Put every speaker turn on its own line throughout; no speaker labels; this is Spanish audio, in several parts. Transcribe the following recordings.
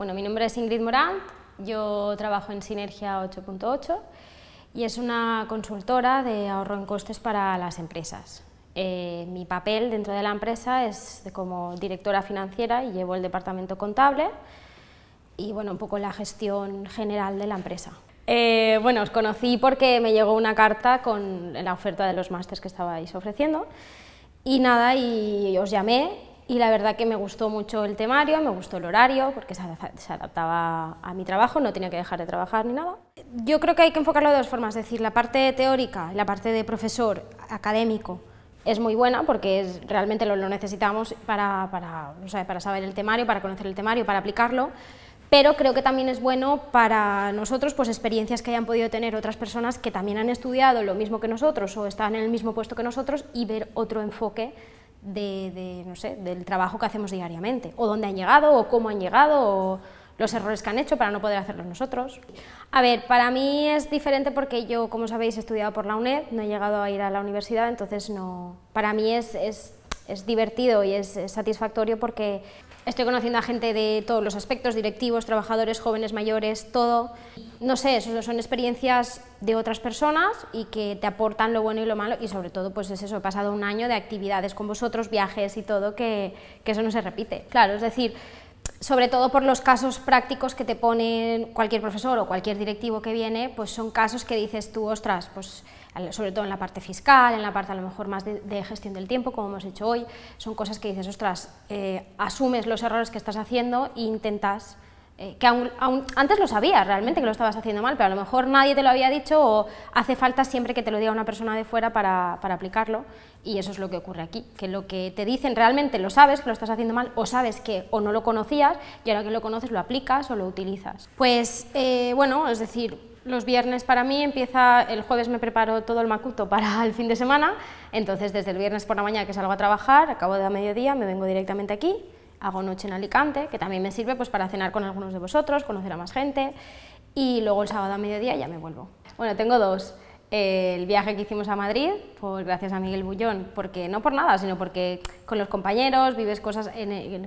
Bueno, mi nombre es Ingrid Morant, yo trabajo en Sinergia 8.8 y es una consultora de ahorro en costes para las empresas. Eh, mi papel dentro de la empresa es como directora financiera y llevo el departamento contable y bueno, un poco la gestión general de la empresa. Eh, bueno, os conocí porque me llegó una carta con la oferta de los másteres que estabais ofreciendo y nada, y os llamé y la verdad que me gustó mucho el temario, me gustó el horario, porque se, adaptaba a mi trabajo, no tenía que dejar de trabajar ni nada. Yo creo que hay que enfocarlo de dos formas, es decir, la parte teórica y la parte de profesor académico es muy buena porque es, realmente lo, necesitamos para, para saber el temario, para conocer el temario, para aplicarlo, pero creo que también es bueno para nosotros pues experiencias que hayan podido tener otras personas que también han estudiado lo mismo que nosotros o están en el mismo puesto que nosotros y ver otro enfoque de, del trabajo que hacemos diariamente, o dónde han llegado, o cómo han llegado, o los errores que han hecho para no poder hacerlos nosotros. A ver, para mí es diferente porque yo, como sabéis, he estudiado por la UNED, no he llegado a ir a la universidad, entonces no, para mí es, es es divertido y es, satisfactorio porque estoy conociendo a gente de todos los aspectos, directivos, trabajadores, jóvenes, mayores, todo. No sé, son experiencias de otras personas y que te aportan lo bueno y lo malo y sobre todo pues es eso, he pasado un año de actividades con vosotros, viajes y todo, que, que eso no se repite. Claro, es decir, sobre todo por los casos prácticos que te ponen cualquier profesor o cualquier directivo que viene, pues son casos que dices tú, ostras, pues sobre todo en la parte fiscal, en la parte a lo mejor más de, gestión del tiempo, como hemos hecho hoy, son cosas que dices, ostras, eh, asumes los errores que estás haciendo e intentas eh, que antes lo sabías realmente que lo estabas haciendo mal, pero a lo mejor nadie te lo había dicho o hace falta siempre que te lo diga una persona de fuera para, aplicarlo y eso es lo que ocurre aquí, que lo que te dicen realmente lo sabes que lo estás haciendo mal o sabes que o no lo conocías y ahora que lo conoces lo aplicas o lo utilizas. Pues eh, bueno, es decir, los viernes para mí empieza, el jueves me preparo todo el macuto para el fin de semana, entonces desde el viernes por la mañana que salgo a trabajar, acabo de a mediodía, me vengo directamente aquí, hago noche en Alicante, que también me sirve pues, para cenar con algunos de vosotros, conocer a más gente, y luego el sábado a mediodía ya me vuelvo. Bueno, tengo dos. El viaje que hicimos a Madrid, pues gracias a Miguel Bullón, porque no por nada, sino porque con los compañeros vives cosas.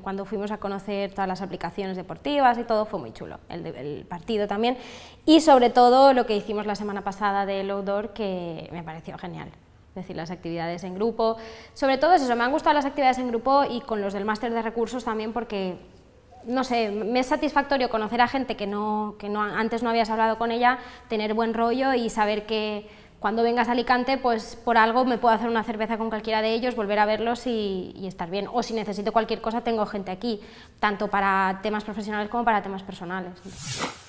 cuando fuimos a conocer todas las aplicaciones deportivas y todo, fue muy chulo. El, el partido también. Y sobre todo lo que hicimos la semana pasada del outdoor, que me pareció genial es decir, las actividades en grupo. Sobre todo es eso, me han gustado las actividades en grupo y con los del máster de recursos también porque, no sé, me es satisfactorio conocer a gente que, no, que no, antes no habías hablado con ella, tener buen rollo y saber que cuando vengas a Alicante, pues por algo me puedo hacer una cerveza con cualquiera de ellos, volver a verlos y estar bien. O si necesito cualquier cosa, tengo gente aquí, tanto para temas profesionales como para temas personales.